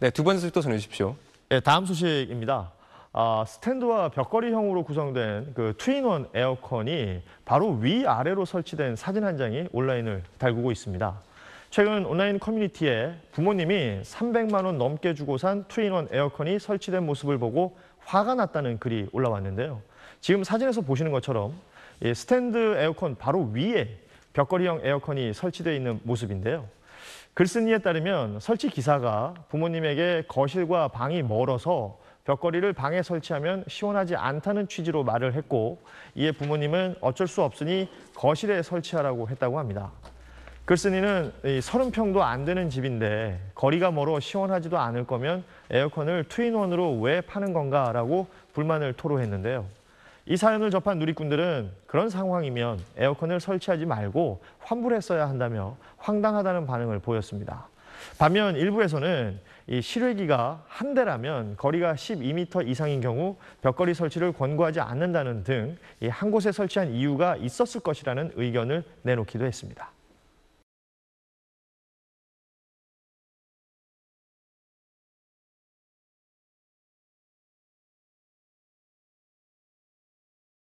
네, 두 번째 소식또 전해주십시오. 네, 다음 소식입니다. 아, 스탠드와 벽걸이형으로 구성된 그 투인원 에어컨이 바로 위아래로 설치된 사진 한 장이 온라인을 달구고 있습니다. 최근 온라인 커뮤니티에 부모님이 300만 원 넘게 주고 산 투인원 에어컨이 설치된 모습을 보고 화가 났다는 글이 올라왔는데요. 지금 사진에서 보시는 것처럼 스탠드 에어컨 바로 위에 벽걸이형 에어컨이 설치되어 있는 모습인데요. 글쓴이에 따르면 설치 기사가 부모님에게 거실과 방이 멀어서 벽걸이를 방에 설치하면 시원하지 않다는 취지로 말을 했고 이에 부모님은 어쩔 수 없으니 거실에 설치하라고 했다고 합니다. 글쓴이는 30평도 안 되는 집인데 거리가 멀어 시원하지도 않을 거면 에어컨을 투인원으로 왜 파는 건가라고 불만을 토로했는데요. 이 사연을 접한 누리꾼들은 그런 상황이면 에어컨을 설치하지 말고 환불했어야 한다며 황당하다는 반응을 보였습니다. 반면 일부에서는 이 실외기가 한 대라면 거리가 12m 이상인 경우 벽걸이 설치를 권고하지 않는다는 등 한 곳에 설치한 이유가 있었을 것이라는 의견을 내놓기도 했습니다.